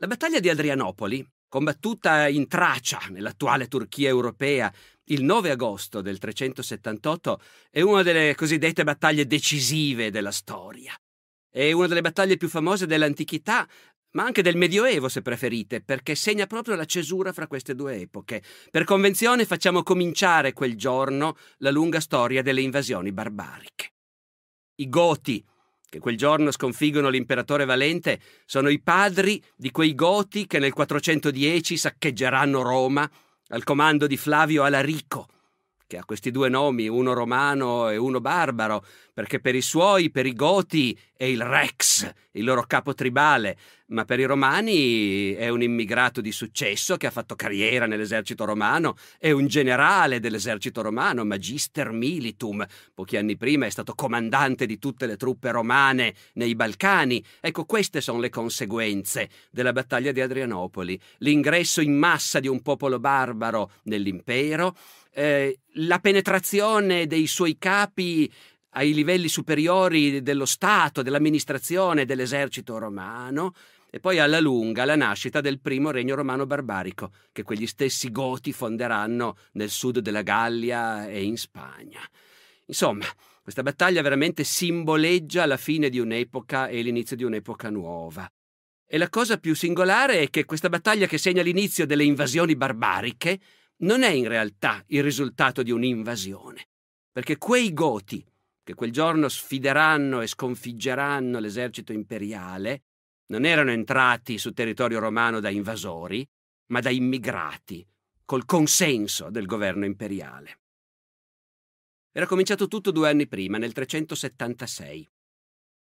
La battaglia di Adrianopoli, combattuta in Tracia, nell'attuale Turchia europea, il 9 agosto del 378, è una delle cosiddette battaglie decisive della storia. È una delle battaglie più famose dell'antichità, ma anche del Medioevo, se preferite, perché segna proprio la cesura fra queste due epoche. Per convenzione facciamo cominciare quel giorno la lunga storia delle invasioni barbariche. I Goti, che quel giorno sconfiggono l'imperatore Valente sono i padri di quei Goti che nel 410 saccheggeranno Roma al comando di Flavio Alarico, che ha questi due nomi, uno romano e uno barbaro, perché per i suoi, per i Goti, è il Rex, il loro capo tribale, ma per i romani è un immigrato di successo che ha fatto carriera nell'esercito romano, è un generale dell'esercito romano, magister militum. Pochi anni prima è stato comandante di tutte le truppe romane nei Balcani. Ecco, queste sono le conseguenze della battaglia di Adrianopoli, l'ingresso in massa di un popolo barbaro nell'impero, eh, la penetrazione dei suoi capi ai livelli superiori dello Stato, dell'amministrazione, dell'esercito romano, e poi alla lunga la nascita del primo regno romano barbarico, che quegli stessi Goti fonderanno nel sud della Gallia e in Spagna. Insomma, questa battaglia veramente simboleggia la fine di un'epoca e l'inizio di un'epoca nuova. E la cosa più singolare è che questa battaglia che segna l'inizio delle invasioni barbariche non è in realtà il risultato di un'invasione, perché quei goti che quel giorno sfideranno e sconfiggeranno l'esercito imperiale non erano entrati sul territorio romano da invasori, ma da immigrati, col consenso del governo imperiale. Era cominciato tutto due anni prima, nel 376,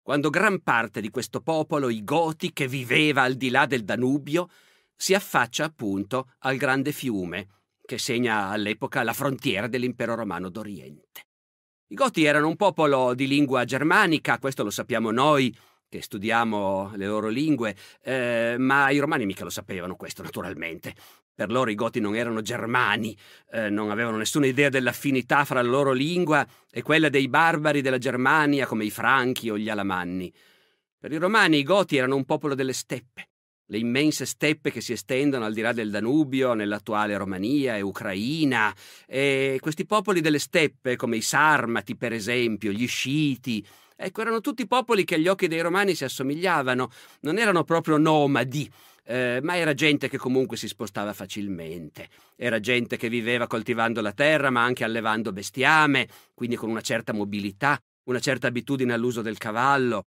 quando gran parte di questo popolo, i Goti, che viveva al di là del Danubio, si affaccia appunto al grande fiume, che segna all'epoca la frontiera dell'impero romano d'Oriente. I Goti erano un popolo di lingua germanica, questo lo sappiamo noi, che studiamo le loro lingue, eh, ma i romani mica lo sapevano questo, naturalmente. Per loro i goti non erano germani, eh, non avevano nessuna idea dell'affinità fra la loro lingua e quella dei barbari della Germania come i franchi o gli alamanni. Per i romani i goti erano un popolo delle steppe, le immense steppe che si estendono al di là del Danubio, nell'attuale Romania e Ucraina, e questi popoli delle steppe, come i Sarmati per esempio, gli Sciti, Ecco, erano tutti popoli che agli occhi dei romani si assomigliavano, non erano proprio nomadi. Eh, ma era gente che comunque si spostava facilmente, era gente che viveva coltivando la terra ma anche allevando bestiame, quindi con una certa mobilità, una certa abitudine all'uso del cavallo,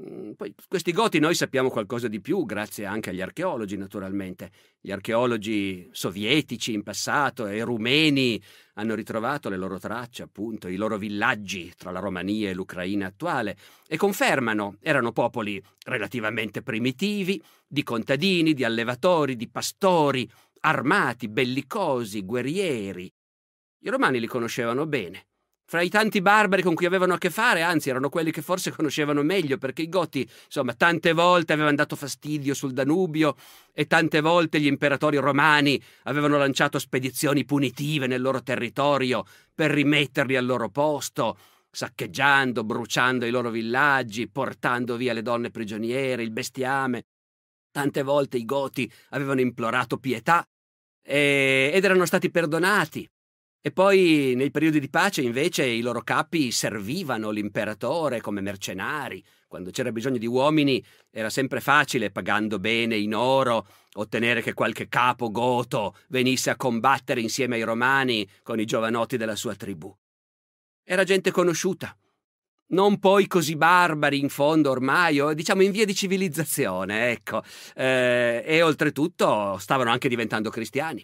Mm, poi, questi goti noi sappiamo qualcosa di più, grazie anche agli archeologi, naturalmente. Gli archeologi sovietici in passato e rumeni hanno ritrovato le loro tracce, appunto, i loro villaggi tra la Romania e l'Ucraina attuale e confermano erano popoli relativamente primitivi, di contadini, di allevatori, di pastori, armati, bellicosi, guerrieri. I romani li conoscevano bene fra i tanti barbari con cui avevano a che fare, anzi erano quelli che forse conoscevano meglio, perché i Goti, insomma, tante volte avevano dato fastidio sul Danubio e tante volte gli imperatori romani avevano lanciato spedizioni punitive nel loro territorio per rimetterli al loro posto, saccheggiando, bruciando i loro villaggi, portando via le donne prigioniere, il bestiame. Tante volte i Goti avevano implorato pietà e, eh, ed erano stati perdonati e poi nei periodi di pace invece i loro capi servivano l'imperatore come mercenari. Quando c'era bisogno di uomini era sempre facile, pagando bene in oro, ottenere che qualche capo goto venisse a combattere insieme ai romani con i giovanotti della sua tribù. Era gente conosciuta. Non poi così barbari in fondo ormai, o diciamo in via di civilizzazione, ecco. Eh, e oltretutto stavano anche diventando cristiani.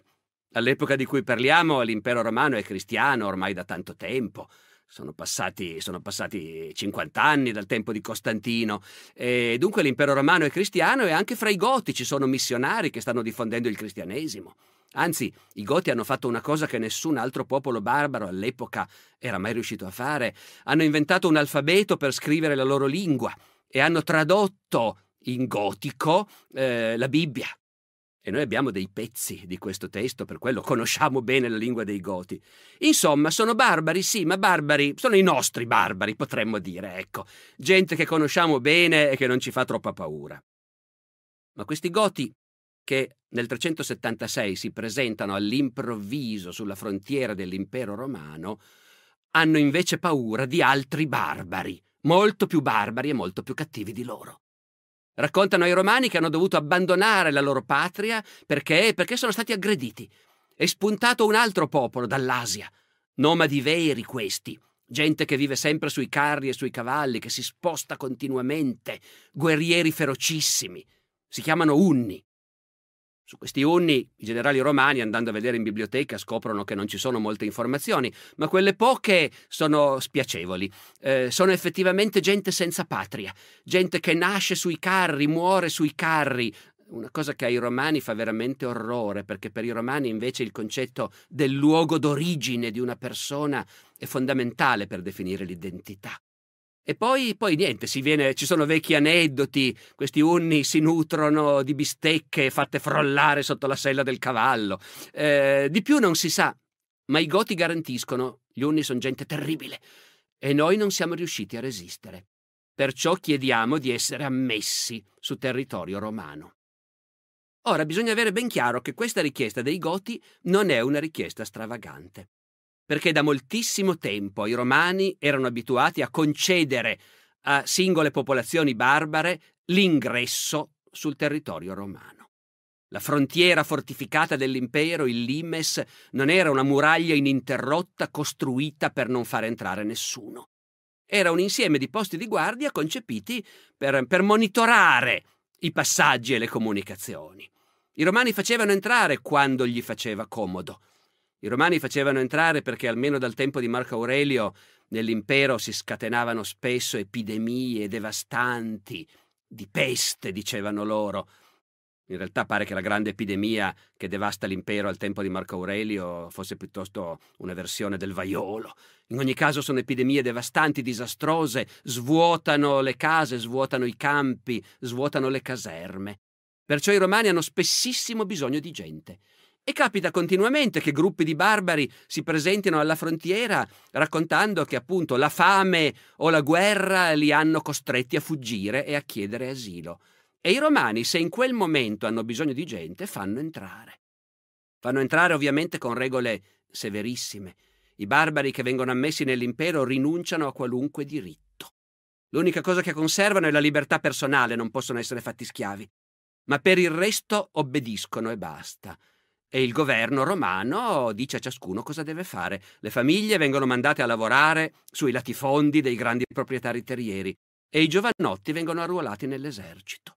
All'epoca di cui parliamo l'impero romano è cristiano ormai da tanto tempo. Sono passati, sono passati 50 anni dal tempo di Costantino. E dunque l'impero romano è cristiano e anche fra i goti ci sono missionari che stanno diffondendo il cristianesimo. Anzi, i Goti hanno fatto una cosa che nessun altro popolo barbaro all'epoca era mai riuscito a fare. Hanno inventato un alfabeto per scrivere la loro lingua e hanno tradotto in gotico eh, la Bibbia. E noi abbiamo dei pezzi di questo testo, per quello conosciamo bene la lingua dei Goti. Insomma, sono barbari, sì, ma barbari sono i nostri barbari, potremmo dire, ecco, gente che conosciamo bene e che non ci fa troppa paura. Ma questi Goti che nel 376 si presentano all'improvviso sulla frontiera dell'impero romano, hanno invece paura di altri barbari, molto più barbari e molto più cattivi di loro. Raccontano ai romani che hanno dovuto abbandonare la loro patria perché, perché sono stati aggrediti. È spuntato un altro popolo dall'Asia. Nomadi veri questi. Gente che vive sempre sui carri e sui cavalli, che si sposta continuamente. Guerrieri ferocissimi. Si chiamano Unni. Su questi unni i generali romani, andando a vedere in biblioteca, scoprono che non ci sono molte informazioni, ma quelle poche sono spiacevoli. Eh, sono effettivamente gente senza patria, gente che nasce sui carri, muore sui carri. Una cosa che ai romani fa veramente orrore, perché per i romani invece il concetto del luogo d'origine di una persona è fondamentale per definire l'identità. E poi, poi niente, viene, ci sono vecchi aneddoti, questi unni si nutrono di bistecche fatte frollare sotto la sella del cavallo. Eh, di più non si sa, ma i goti garantiscono, gli unni sono gente terribile, e noi non siamo riusciti a resistere. Perciò chiediamo di essere ammessi su territorio romano. Ora bisogna avere ben chiaro che questa richiesta dei Goti non è una richiesta stravagante perché da moltissimo tempo i romani erano abituati a concedere a singole popolazioni barbare l'ingresso sul territorio romano. La frontiera fortificata dell'impero, il Limes, non era una muraglia ininterrotta costruita per non far entrare nessuno. Era un insieme di posti di guardia concepiti per, per monitorare i passaggi e le comunicazioni. I romani facevano entrare quando gli faceva comodo, i romani facevano entrare perché almeno dal tempo di Marco Aurelio nell'impero si scatenavano spesso epidemie devastanti, di peste, dicevano loro. In realtà pare che la grande epidemia che devasta l'impero al tempo di Marco Aurelio fosse piuttosto una versione del vaiolo. In ogni caso sono epidemie devastanti, disastrose, svuotano le case, svuotano i campi, svuotano le caserme. Perciò i romani hanno spessissimo bisogno di gente. E capita continuamente che gruppi di barbari si presentino alla frontiera raccontando che appunto la fame o la guerra li hanno costretti a fuggire e a chiedere asilo. E i romani, se in quel momento hanno bisogno di gente, fanno entrare. Fanno entrare ovviamente con regole severissime. I barbari che vengono ammessi nell'impero rinunciano a qualunque diritto. L'unica cosa che conservano è la libertà personale, non possono essere fatti schiavi. Ma per il resto obbediscono e basta e il governo romano dice a ciascuno cosa deve fare. Le famiglie vengono mandate a lavorare sui latifondi dei grandi proprietari terrieri e i giovanotti vengono arruolati nell'esercito.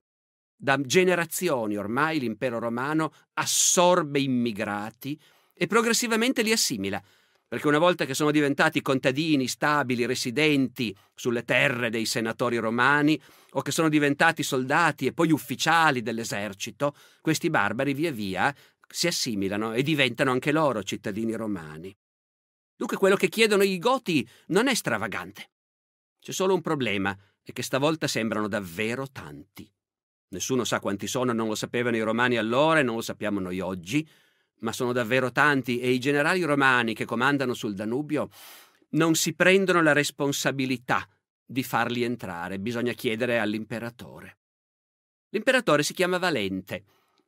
Da generazioni ormai l'impero romano assorbe immigrati e progressivamente li assimila, perché una volta che sono diventati contadini stabili, residenti sulle terre dei senatori romani, o che sono diventati soldati e poi ufficiali dell'esercito, questi barbari via via si assimilano e diventano anche loro cittadini romani. Dunque quello che chiedono i Goti non è stravagante. C'è solo un problema, è che stavolta sembrano davvero tanti. Nessuno sa quanti sono, non lo sapevano i romani allora e non lo sappiamo noi oggi, ma sono davvero tanti e i generali romani che comandano sul Danubio non si prendono la responsabilità di farli entrare, bisogna chiedere all'imperatore. L'imperatore si chiama Valente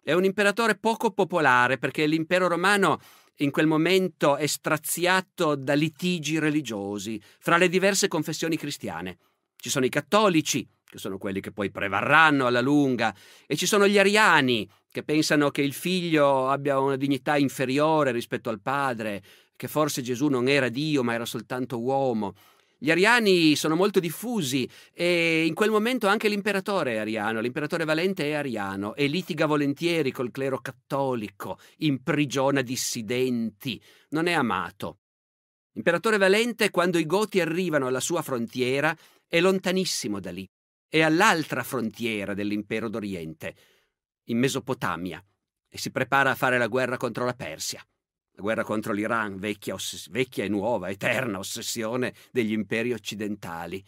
è un imperatore poco popolare perché l'impero romano in quel momento è straziato da litigi religiosi fra le diverse confessioni cristiane. Ci sono i cattolici, che sono quelli che poi prevarranno alla lunga, e ci sono gli ariani, che pensano che il figlio abbia una dignità inferiore rispetto al padre, che forse Gesù non era Dio ma era soltanto uomo. Gli ariani sono molto diffusi e in quel momento anche l'imperatore è ariano, l'imperatore Valente è ariano e litiga volentieri col clero cattolico, imprigiona dissidenti, non è amato. L'imperatore Valente, quando i Goti arrivano alla sua frontiera, è lontanissimo da lì, è all'altra frontiera dell'impero d'Oriente, in Mesopotamia, e si prepara a fare la guerra contro la Persia. La guerra contro l'Iran, vecchia, oss- vecchia e nuova, eterna ossessione degli imperi occidentali.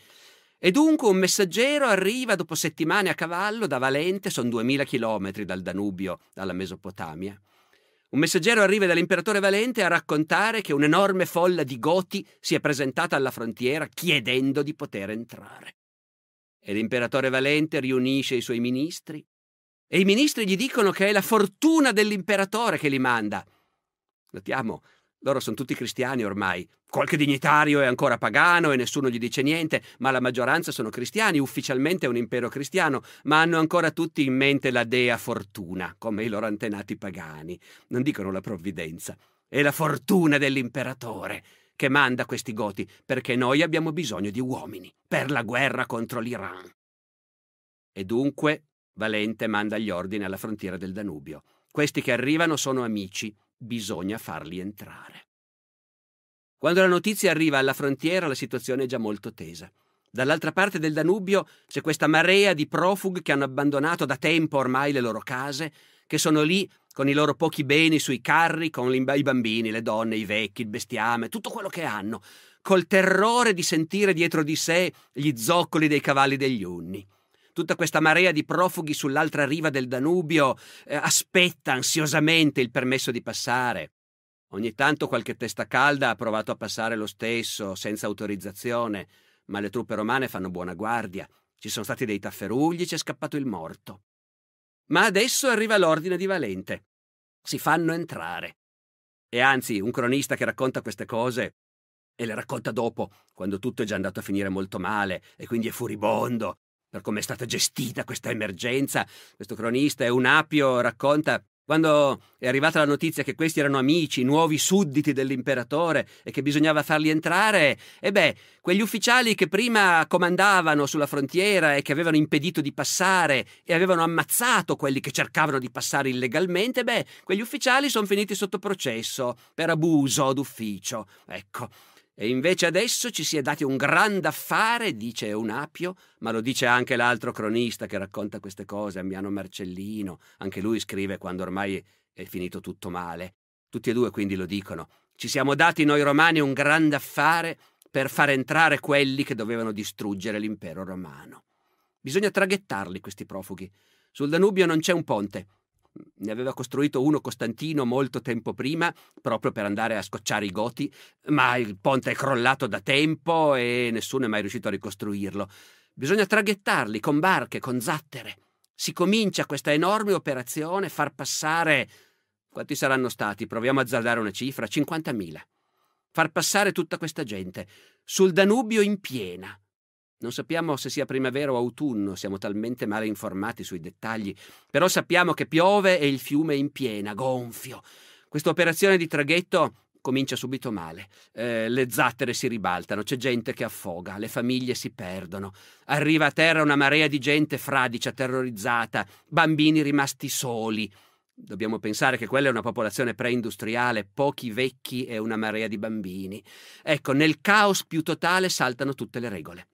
E dunque un messaggero arriva dopo settimane a cavallo da Valente, sono duemila chilometri dal Danubio alla Mesopotamia. Un messaggero arriva dall'imperatore Valente a raccontare che un'enorme folla di goti si è presentata alla frontiera chiedendo di poter entrare. E l'imperatore Valente riunisce i suoi ministri e i ministri gli dicono che è la fortuna dell'imperatore che li manda Notiamo, loro sono tutti cristiani ormai. Qualche dignitario è ancora pagano e nessuno gli dice niente, ma la maggioranza sono cristiani, ufficialmente è un impero cristiano, ma hanno ancora tutti in mente la dea fortuna, come i loro antenati pagani. Non dicono la provvidenza. È la fortuna dell'imperatore che manda questi goti, perché noi abbiamo bisogno di uomini per la guerra contro l'Iran. E dunque Valente manda gli ordini alla frontiera del Danubio. Questi che arrivano sono amici, bisogna farli entrare. Quando la notizia arriva alla frontiera la situazione è già molto tesa. Dall'altra parte del Danubio c'è questa marea di profughi che hanno abbandonato da tempo ormai le loro case, che sono lì con i loro pochi beni sui carri, con i bambini, le donne, i vecchi, il bestiame, tutto quello che hanno, col terrore di sentire dietro di sé gli zoccoli dei cavalli degli unni tutta questa marea di profughi sull'altra riva del Danubio eh, aspetta ansiosamente il permesso di passare. Ogni tanto qualche testa calda ha provato a passare lo stesso, senza autorizzazione, ma le truppe romane fanno buona guardia. Ci sono stati dei tafferugli, c'è scappato il morto. Ma adesso arriva l'ordine di Valente. Si fanno entrare. E anzi, un cronista che racconta queste cose e le racconta dopo, quando tutto è già andato a finire molto male e quindi è furibondo per come è stata gestita questa emergenza. Questo cronista è un Eunapio racconta quando è arrivata la notizia che questi erano amici, nuovi sudditi dell'imperatore e che bisognava farli entrare, e beh, quegli ufficiali che prima comandavano sulla frontiera e che avevano impedito di passare e avevano ammazzato quelli che cercavano di passare illegalmente, beh, quegli ufficiali sono finiti sotto processo per abuso d'ufficio. Ecco, e invece adesso ci si è dati un grande affare, dice Eunapio, ma lo dice anche l'altro cronista che racconta queste cose, Ammiano Marcellino, anche lui scrive quando ormai è finito tutto male. Tutti e due quindi lo dicono. Ci siamo dati noi romani un grande affare per far entrare quelli che dovevano distruggere l'impero romano. Bisogna traghettarli questi profughi. Sul Danubio non c'è un ponte, ne aveva costruito uno Costantino molto tempo prima, proprio per andare a scocciare i goti, ma il ponte è crollato da tempo e nessuno è mai riuscito a ricostruirlo. Bisogna traghettarli con barche, con zattere. Si comincia questa enorme operazione, far passare... Quanti saranno stati? Proviamo a azzardare una cifra, 50.000. Far passare tutta questa gente sul Danubio in piena, non sappiamo se sia primavera o autunno, siamo talmente male informati sui dettagli, però sappiamo che piove e il fiume è in piena, gonfio. Questa operazione di traghetto comincia subito male. Eh, le zattere si ribaltano, c'è gente che affoga, le famiglie si perdono. Arriva a terra una marea di gente fradicia, terrorizzata, bambini rimasti soli. Dobbiamo pensare che quella è una popolazione preindustriale, pochi vecchi e una marea di bambini. Ecco, nel caos più totale saltano tutte le regole.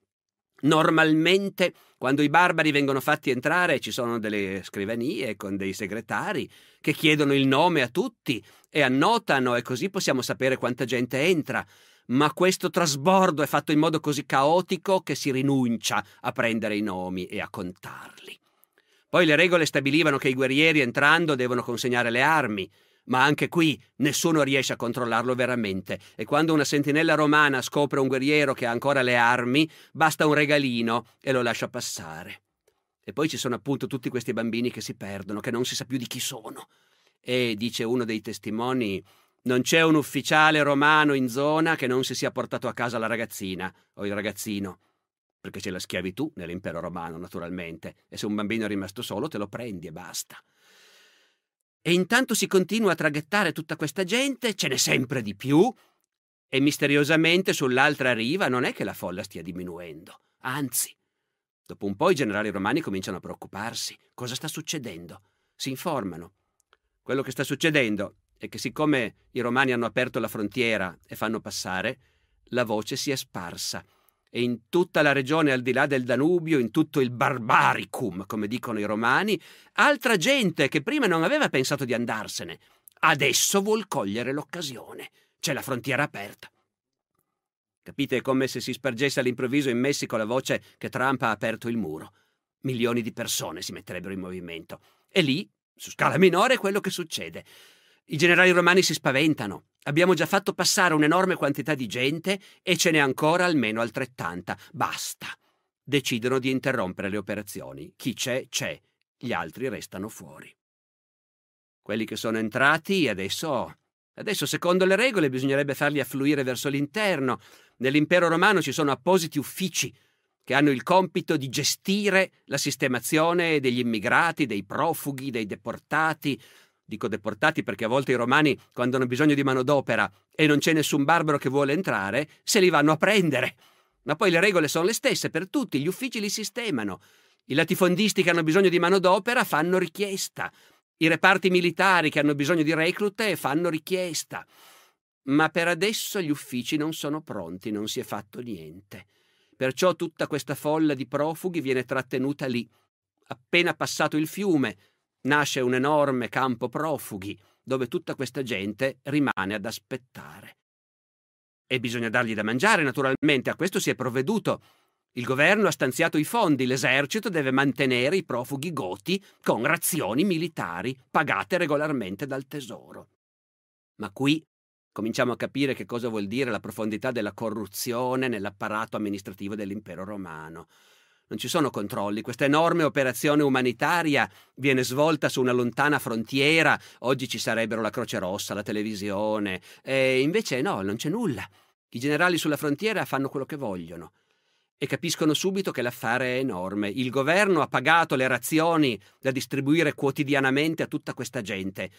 Normalmente quando i barbari vengono fatti entrare ci sono delle scrivanie con dei segretari che chiedono il nome a tutti e annotano e così possiamo sapere quanta gente entra. Ma questo trasbordo è fatto in modo così caotico che si rinuncia a prendere i nomi e a contarli. Poi le regole stabilivano che i guerrieri entrando devono consegnare le armi, ma anche qui nessuno riesce a controllarlo veramente e quando una sentinella romana scopre un guerriero che ha ancora le armi, basta un regalino e lo lascia passare. E poi ci sono appunto tutti questi bambini che si perdono, che non si sa più di chi sono. E dice uno dei testimoni, non c'è un ufficiale romano in zona che non si sia portato a casa la ragazzina o il ragazzino perché c'è la schiavitù nell'impero romano, naturalmente, e se un bambino è rimasto solo te lo prendi e basta. E intanto si continua a traghettare tutta questa gente, ce n'è sempre di più, e misteriosamente sull'altra riva non è che la folla stia diminuendo, anzi. Dopo un po' i generali romani cominciano a preoccuparsi. Cosa sta succedendo? Si informano. Quello che sta succedendo è che siccome i romani hanno aperto la frontiera e fanno passare, la voce si è sparsa e in tutta la regione al di là del Danubio, in tutto il barbaricum, come dicono i romani, altra gente che prima non aveva pensato di andarsene. Adesso vuol cogliere l'occasione. C'è la frontiera aperta. Capite come se si spargesse all'improvviso in Messico la voce che Trump ha aperto il muro. Milioni di persone si metterebbero in movimento. E lì, su scala minore, è quello che succede. I generali romani si spaventano. Abbiamo già fatto passare un'enorme quantità di gente e ce n'è ancora almeno altrettanta. Basta. Decidono di interrompere le operazioni. Chi c'è, c'è. Gli altri restano fuori. Quelli che sono entrati adesso... Adesso, secondo le regole, bisognerebbe farli affluire verso l'interno. Nell'impero romano ci sono appositi uffici che hanno il compito di gestire la sistemazione degli immigrati, dei profughi, dei deportati, dico deportati perché a volte i romani, quando hanno bisogno di manodopera e non c'è nessun barbaro che vuole entrare, se li vanno a prendere. Ma poi le regole sono le stesse per tutti, gli uffici li sistemano. I latifondisti che hanno bisogno di manodopera fanno richiesta. I reparti militari che hanno bisogno di reclute fanno richiesta. Ma per adesso gli uffici non sono pronti, non si è fatto niente. Perciò tutta questa folla di profughi viene trattenuta lì. Appena passato il fiume, Nasce un enorme campo profughi, dove tutta questa gente rimane ad aspettare. E bisogna dargli da mangiare, naturalmente, a questo si è provveduto. Il governo ha stanziato i fondi, l'esercito deve mantenere i profughi goti con razioni militari pagate regolarmente dal tesoro. Ma qui cominciamo a capire che cosa vuol dire la profondità della corruzione nell'apparato amministrativo dell'impero romano non ci sono controlli. Questa enorme operazione umanitaria viene svolta su una lontana frontiera. Oggi ci sarebbero la Croce Rossa, la televisione. E invece no, non c'è nulla. I generali sulla frontiera fanno quello che vogliono e capiscono subito che l'affare è enorme. Il governo ha pagato le razioni da distribuire quotidianamente a tutta questa gente,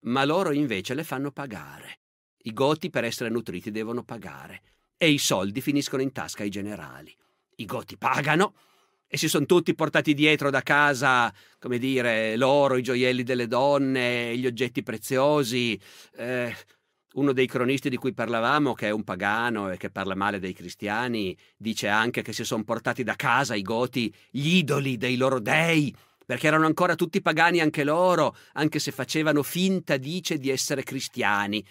ma loro invece le fanno pagare. I goti per essere nutriti devono pagare e i soldi finiscono in tasca ai generali. I goti pagano e si sono tutti portati dietro da casa, come dire, l'oro, i gioielli delle donne, gli oggetti preziosi. Eh, uno dei cronisti di cui parlavamo, che è un pagano e che parla male dei cristiani, dice anche che si sono portati da casa i goti gli idoli dei loro dei, perché erano ancora tutti pagani anche loro, anche se facevano finta, dice, di essere cristiani.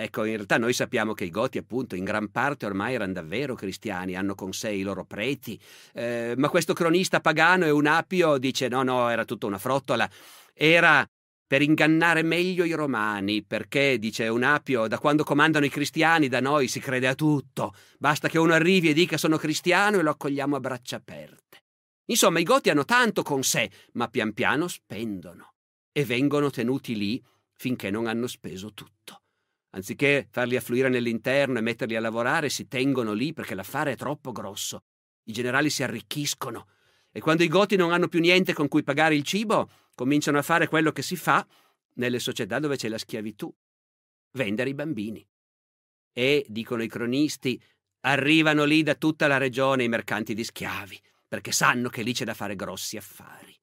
Ecco, in realtà noi sappiamo che i Goti, appunto, in gran parte ormai erano davvero cristiani, hanno con sé i loro preti, eh, ma questo cronista pagano e un apio dice no, no, era tutta una frottola, era per ingannare meglio i romani, perché, dice Eunapio, da quando comandano i cristiani da noi si crede a tutto, basta che uno arrivi e dica sono cristiano e lo accogliamo a braccia aperte. Insomma, i Goti hanno tanto con sé, ma pian piano spendono e vengono tenuti lì finché non hanno speso tutto. Anziché farli affluire nell'interno e metterli a lavorare, si tengono lì perché l'affare è troppo grosso. I generali si arricchiscono e quando i goti non hanno più niente con cui pagare il cibo, cominciano a fare quello che si fa nelle società dove c'è la schiavitù, vendere i bambini. E, dicono i cronisti, arrivano lì da tutta la regione i mercanti di schiavi, perché sanno che lì c'è da fare grossi affari.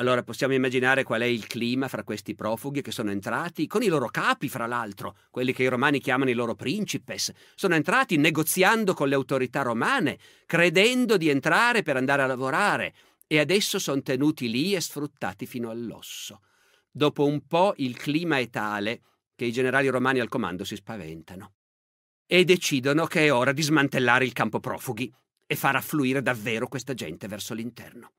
Allora possiamo immaginare qual è il clima fra questi profughi che sono entrati, con i loro capi fra l'altro, quelli che i romani chiamano i loro principes, sono entrati negoziando con le autorità romane, credendo di entrare per andare a lavorare, e adesso sono tenuti lì e sfruttati fino all'osso. Dopo un po' il clima è tale che i generali romani al comando si spaventano e decidono che è ora di smantellare il campo profughi e far affluire davvero questa gente verso l'interno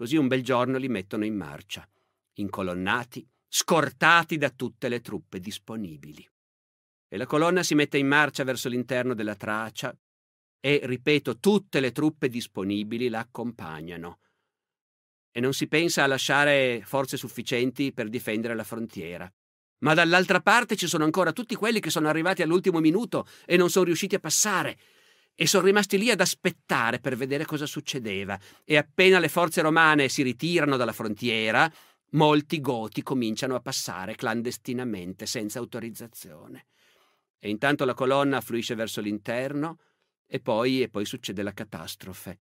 così un bel giorno li mettono in marcia, incolonnati, scortati da tutte le truppe disponibili. E la colonna si mette in marcia verso l'interno della Tracia e, ripeto, tutte le truppe disponibili la accompagnano. E non si pensa a lasciare forze sufficienti per difendere la frontiera. Ma dall'altra parte ci sono ancora tutti quelli che sono arrivati all'ultimo minuto e non sono riusciti a passare, e sono rimasti lì ad aspettare per vedere cosa succedeva. E appena le forze romane si ritirano dalla frontiera, molti goti cominciano a passare clandestinamente, senza autorizzazione. E intanto la colonna affluisce verso l'interno e poi, e poi succede la catastrofe.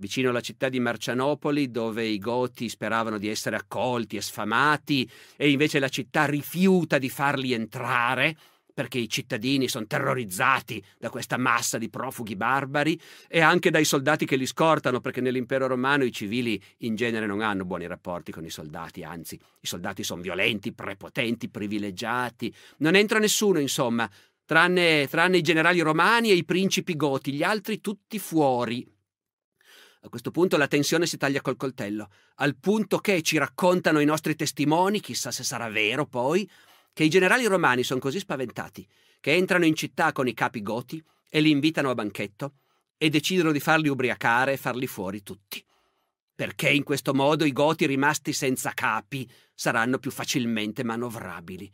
Vicino alla città di Marcianopoli, dove i goti speravano di essere accolti e sfamati, e invece la città rifiuta di farli entrare, perché i cittadini sono terrorizzati da questa massa di profughi barbari e anche dai soldati che li scortano, perché nell'impero romano i civili in genere non hanno buoni rapporti con i soldati, anzi i soldati sono violenti, prepotenti, privilegiati, non entra nessuno insomma, tranne, tranne i generali romani e i principi goti, gli altri tutti fuori. A questo punto la tensione si taglia col coltello, al punto che ci raccontano i nostri testimoni, chissà se sarà vero poi, che i generali romani sono così spaventati che entrano in città con i capi goti e li invitano a banchetto e decidono di farli ubriacare e farli fuori tutti. Perché in questo modo i goti rimasti senza capi saranno più facilmente manovrabili.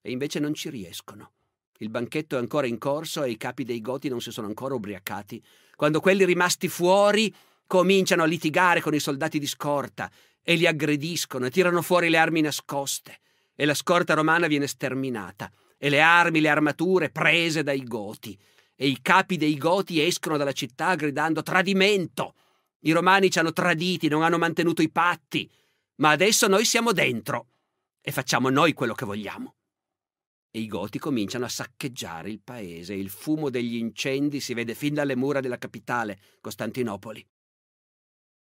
E invece non ci riescono. Il banchetto è ancora in corso e i capi dei goti non si sono ancora ubriacati, quando quelli rimasti fuori cominciano a litigare con i soldati di scorta e li aggrediscono e tirano fuori le armi nascoste e la scorta romana viene sterminata e le armi, le armature prese dai Goti e i capi dei Goti escono dalla città gridando tradimento. I romani ci hanno traditi, non hanno mantenuto i patti, ma adesso noi siamo dentro e facciamo noi quello che vogliamo. E i Goti cominciano a saccheggiare il paese, il fumo degli incendi si vede fin dalle mura della capitale, Costantinopoli.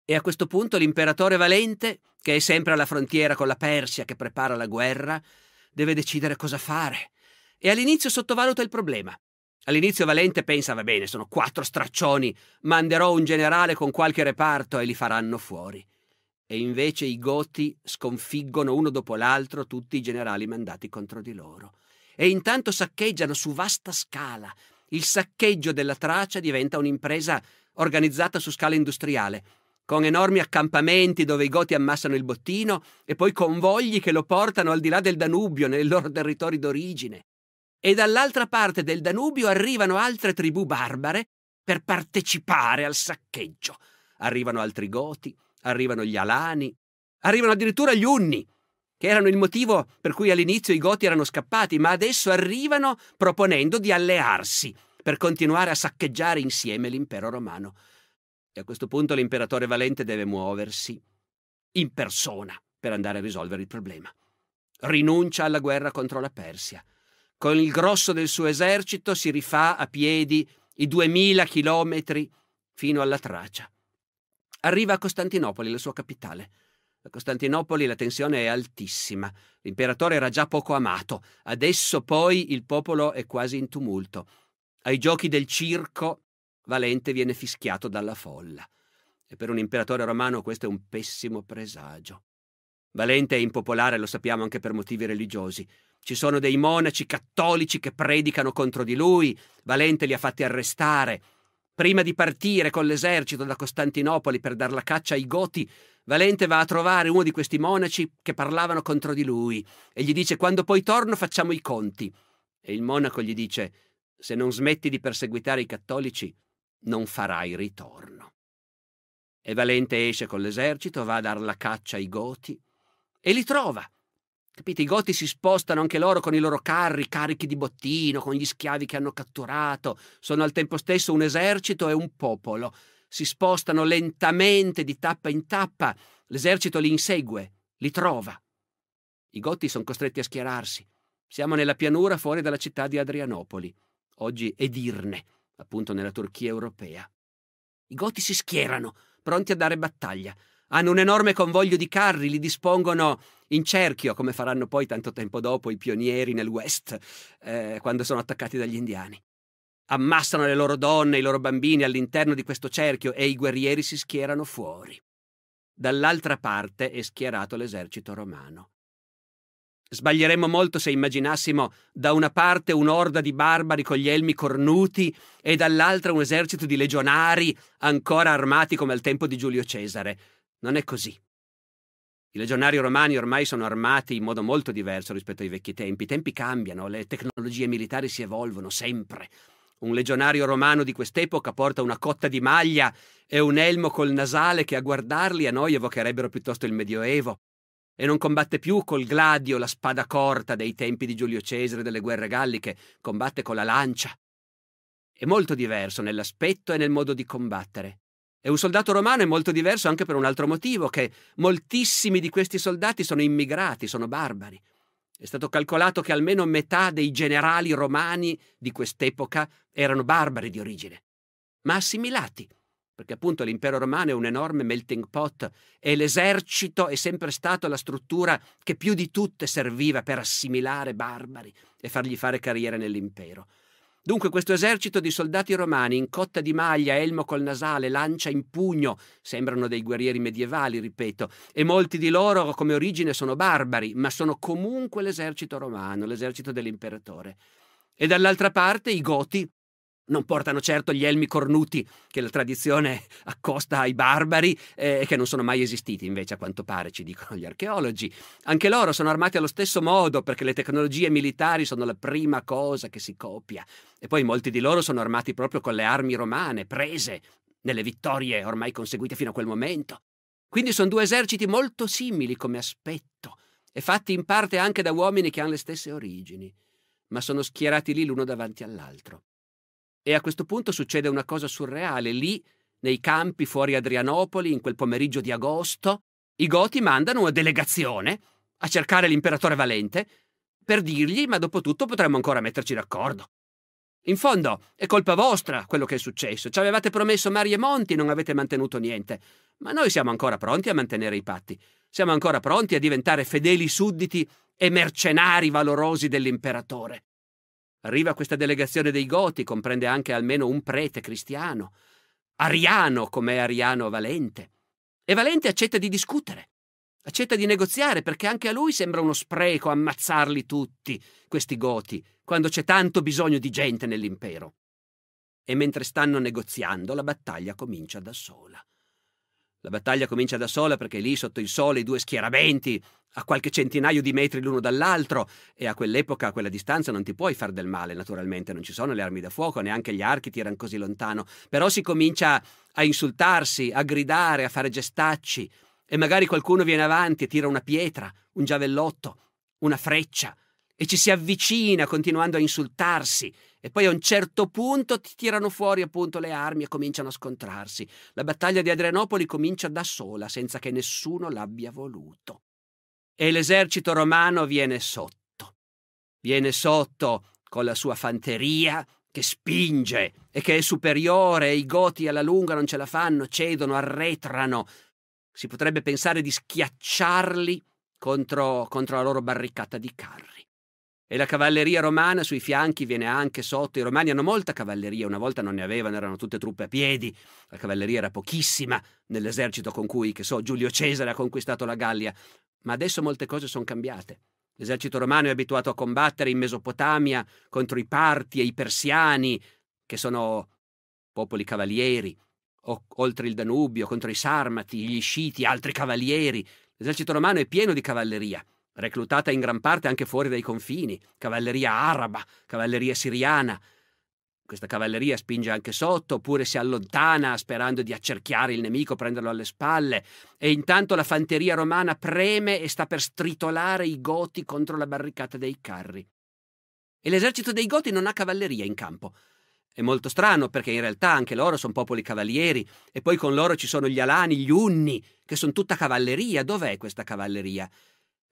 E a questo punto l'imperatore Valente, che è sempre alla frontiera con la Persia che prepara la guerra, deve decidere cosa fare. E all'inizio sottovaluta il problema. All'inizio Valente pensa, va bene, sono quattro straccioni, manderò un generale con qualche reparto e li faranno fuori. E invece i Goti sconfiggono uno dopo l'altro tutti i generali mandati contro di loro. E intanto saccheggiano su vasta scala. Il saccheggio della Tracia diventa un'impresa organizzata su scala industriale con enormi accampamenti dove i Goti ammassano il bottino e poi convogli che lo portano al di là del Danubio, nei loro territori d'origine. E dall'altra parte del Danubio arrivano altre tribù barbare per partecipare al saccheggio. Arrivano altri Goti, arrivano gli Alani, arrivano addirittura gli Unni, che erano il motivo per cui all'inizio i Goti erano scappati, ma adesso arrivano proponendo di allearsi per continuare a saccheggiare insieme l'impero romano. E a questo punto l'imperatore Valente deve muoversi in persona per andare a risolvere il problema. Rinuncia alla guerra contro la Persia. Con il grosso del suo esercito si rifà a piedi i duemila chilometri fino alla Tracia. Arriva a Costantinopoli, la sua capitale. A Costantinopoli la tensione è altissima. L'imperatore era già poco amato, adesso poi il popolo è quasi in tumulto. Ai giochi del circo Valente viene fischiato dalla folla. E per un imperatore romano questo è un pessimo presagio. Valente è impopolare, lo sappiamo anche per motivi religiosi. Ci sono dei monaci cattolici che predicano contro di lui, Valente li ha fatti arrestare. Prima di partire con l'esercito da Costantinopoli per dar la caccia ai Goti, Valente va a trovare uno di questi monaci che parlavano contro di lui e gli dice quando poi torno facciamo i conti. E il monaco gli dice se non smetti di perseguitare i cattolici non farai ritorno. E Valente esce con l'esercito, va a dar la caccia ai Goti e li trova. Capite, i Goti si spostano anche loro con i loro carri carichi di bottino, con gli schiavi che hanno catturato, sono al tempo stesso un esercito e un popolo. Si spostano lentamente di tappa in tappa, l'esercito li insegue, li trova. I Goti sono costretti a schierarsi. Siamo nella pianura fuori dalla città di Adrianopoli, oggi Edirne appunto nella Turchia europea. I Goti si schierano, pronti a dare battaglia. Hanno un enorme convoglio di carri, li dispongono in cerchio, come faranno poi tanto tempo dopo i pionieri nel West, eh, quando sono attaccati dagli indiani. Ammassano le loro donne, i loro bambini all'interno di questo cerchio e i guerrieri si schierano fuori. Dall'altra parte è schierato l'esercito romano. Sbaglieremmo molto se immaginassimo da una parte un'orda di barbari con gli elmi cornuti e dall'altra un esercito di legionari ancora armati come al tempo di Giulio Cesare. Non è così. I legionari romani ormai sono armati in modo molto diverso rispetto ai vecchi tempi. I tempi cambiano, le tecnologie militari si evolvono sempre. Un legionario romano di quest'epoca porta una cotta di maglia e un elmo col nasale che a guardarli a noi evocherebbero piuttosto il Medioevo e non combatte più col gladio, la spada corta dei tempi di Giulio Cesare e delle guerre galliche, combatte con la lancia. È molto diverso nell'aspetto e nel modo di combattere. E un soldato romano è molto diverso anche per un altro motivo, che moltissimi di questi soldati sono immigrati, sono barbari. È stato calcolato che almeno metà dei generali romani di quest'epoca erano barbari di origine, ma assimilati, perché appunto l'impero romano è un enorme melting pot e l'esercito è sempre stato la struttura che più di tutte serviva per assimilare barbari e fargli fare carriera nell'impero. Dunque questo esercito di soldati romani in cotta di maglia, elmo col nasale, lancia in pugno, sembrano dei guerrieri medievali, ripeto, e molti di loro come origine sono barbari, ma sono comunque l'esercito romano, l'esercito dell'imperatore. E dall'altra parte i goti, non portano certo gli elmi cornuti che la tradizione accosta ai barbari eh, e eh, che non sono mai esistiti invece a quanto pare, ci dicono gli archeologi. Anche loro sono armati allo stesso modo perché le tecnologie militari sono la prima cosa che si copia. E poi molti di loro sono armati proprio con le armi romane, prese nelle vittorie ormai conseguite fino a quel momento. Quindi sono due eserciti molto simili come aspetto e fatti in parte anche da uomini che hanno le stesse origini, ma sono schierati lì l'uno davanti all'altro. E a questo punto succede una cosa surreale. Lì, nei campi fuori Adrianopoli, in quel pomeriggio di agosto, i Goti mandano una delegazione a cercare l'imperatore Valente per dirgli ma dopo tutto potremmo ancora metterci d'accordo. In fondo è colpa vostra quello che è successo. Ci avevate promesso mari e monti e non avete mantenuto niente. Ma noi siamo ancora pronti a mantenere i patti. Siamo ancora pronti a diventare fedeli sudditi e mercenari valorosi dell'imperatore. Arriva questa delegazione dei Goti, comprende anche almeno un prete cristiano, ariano come Ariano Valente. E Valente accetta di discutere, accetta di negoziare, perché anche a lui sembra uno spreco ammazzarli tutti, questi Goti, quando c'è tanto bisogno di gente nell'impero. E mentre stanno negoziando, la battaglia comincia da sola. La battaglia comincia da sola perché lì sotto il sole i due schieramenti a qualche centinaio di metri l'uno dall'altro e a quell'epoca, a quella distanza, non ti puoi far del male, naturalmente, non ci sono le armi da fuoco, neanche gli archi tirano così lontano, però si comincia a insultarsi, a gridare, a fare gestacci e magari qualcuno viene avanti e tira una pietra, un giavellotto, una freccia e ci si avvicina continuando a insultarsi e poi a un certo punto ti tirano fuori appunto le armi e cominciano a scontrarsi. La battaglia di Adrianopoli comincia da sola, senza che nessuno l'abbia voluto. E l'esercito romano viene sotto. Viene sotto con la sua fanteria che spinge e che è superiore, e i goti alla lunga non ce la fanno, cedono, arretrano. Si potrebbe pensare di schiacciarli contro, contro la loro barricata di carri e la cavalleria romana sui fianchi viene anche sotto. I romani hanno molta cavalleria, una volta non ne avevano, erano tutte truppe a piedi. La cavalleria era pochissima nell'esercito con cui, che so, Giulio Cesare ha conquistato la Gallia. Ma adesso molte cose sono cambiate. L'esercito romano è abituato a combattere in Mesopotamia contro i parti e i persiani, che sono popoli cavalieri, o oltre il Danubio, contro i sarmati, gli sciti, altri cavalieri. L'esercito romano è pieno di cavalleria reclutata in gran parte anche fuori dai confini, cavalleria araba, cavalleria siriana. Questa cavalleria spinge anche sotto, oppure si allontana sperando di accerchiare il nemico, prenderlo alle spalle, e intanto la fanteria romana preme e sta per stritolare i goti contro la barricata dei carri. E l'esercito dei goti non ha cavalleria in campo, è molto strano perché in realtà anche loro sono popoli cavalieri e poi con loro ci sono gli alani, gli unni, che sono tutta cavalleria. Dov'è questa cavalleria?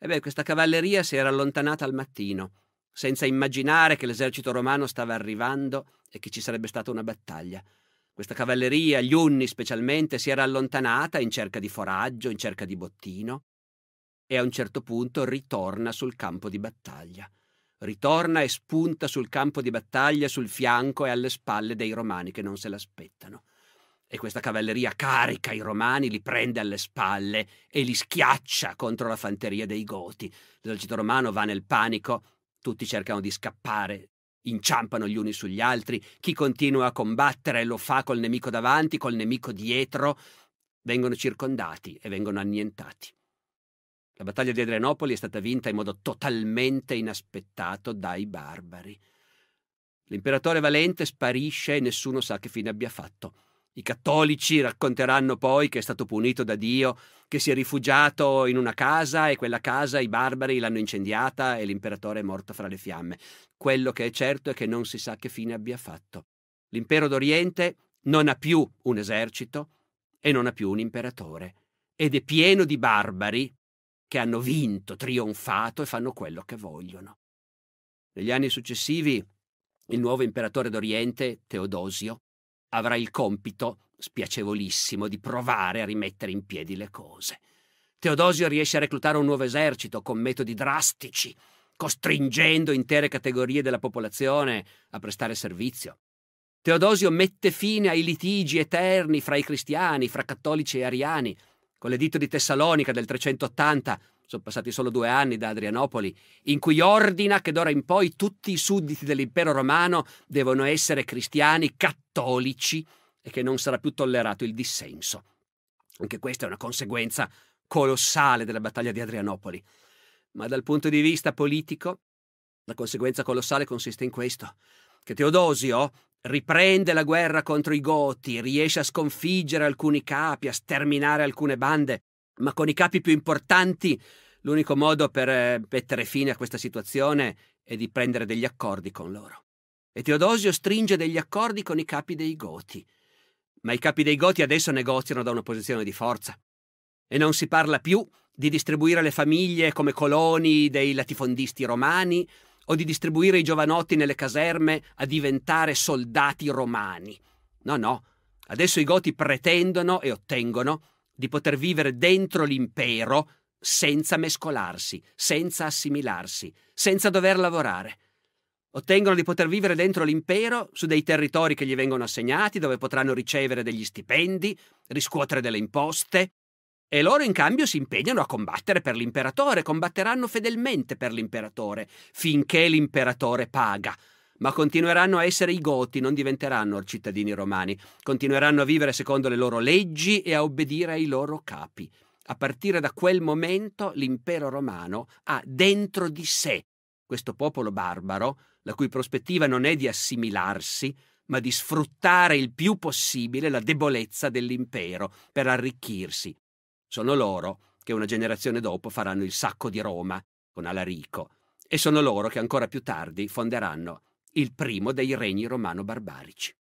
E beh, questa cavalleria si era allontanata al mattino, senza immaginare che l'esercito romano stava arrivando e che ci sarebbe stata una battaglia. Questa cavalleria, gli unni specialmente, si era allontanata in cerca di foraggio, in cerca di bottino, e a un certo punto ritorna sul campo di battaglia. Ritorna e spunta sul campo di battaglia sul fianco e alle spalle dei romani che non se l'aspettano e questa cavalleria carica i romani, li prende alle spalle e li schiaccia contro la fanteria dei Goti. L'esercito romano va nel panico, tutti cercano di scappare, inciampano gli uni sugli altri, chi continua a combattere lo fa col nemico davanti, col nemico dietro, vengono circondati e vengono annientati. La battaglia di Adrianopoli è stata vinta in modo totalmente inaspettato dai barbari. L'imperatore Valente sparisce e nessuno sa che fine abbia fatto. I cattolici racconteranno poi che è stato punito da Dio, che si è rifugiato in una casa e quella casa i barbari l'hanno incendiata e l'imperatore è morto fra le fiamme. Quello che è certo è che non si sa che fine abbia fatto. L'impero d'Oriente non ha più un esercito e non ha più un imperatore ed è pieno di barbari che hanno vinto, trionfato e fanno quello che vogliono. Negli anni successivi il nuovo imperatore d'Oriente, Teodosio, avrà il compito, spiacevolissimo, di provare a rimettere in piedi le cose. Teodosio riesce a reclutare un nuovo esercito con metodi drastici, costringendo intere categorie della popolazione a prestare servizio. Teodosio mette fine ai litigi eterni fra i cristiani, fra cattolici e ariani. Con l'editto di Tessalonica del 380 sono passati solo due anni da Adrianopoli, in cui ordina che d'ora in poi tutti i sudditi dell'impero romano devono essere cristiani cattolici e che non sarà più tollerato il dissenso. Anche questa è una conseguenza colossale della battaglia di Adrianopoli. Ma dal punto di vista politico, la conseguenza colossale consiste in questo, che Teodosio, riprende la guerra contro i Goti, riesce a sconfiggere alcuni capi, a sterminare alcune bande, ma con i capi più importanti L'unico modo per eh, mettere fine a questa situazione è di prendere degli accordi con loro. E Teodosio stringe degli accordi con i capi dei Goti. Ma i capi dei Goti adesso negoziano da una posizione di forza. E non si parla più di distribuire le famiglie come coloni dei latifondisti romani o di distribuire i giovanotti nelle caserme a diventare soldati romani. No, no. Adesso i Goti pretendono e ottengono di poter vivere dentro l'impero senza mescolarsi, senza assimilarsi, senza dover lavorare. Ottengono di poter vivere dentro l'impero, su dei territori che gli vengono assegnati, dove potranno ricevere degli stipendi, riscuotere delle imposte. E loro in cambio si impegnano a combattere per l'imperatore, combatteranno fedelmente per l'imperatore, finché l'imperatore paga ma continueranno a essere i goti, non diventeranno cittadini romani, continueranno a vivere secondo le loro leggi e a obbedire ai loro capi. A partire da quel momento l'impero romano ha dentro di sé questo popolo barbaro, la cui prospettiva non è di assimilarsi, ma di sfruttare il più possibile la debolezza dell'impero per arricchirsi. Sono loro che una generazione dopo faranno il sacco di Roma con Alarico e sono loro che ancora più tardi fonderanno il primo dei regni romano-barbarici.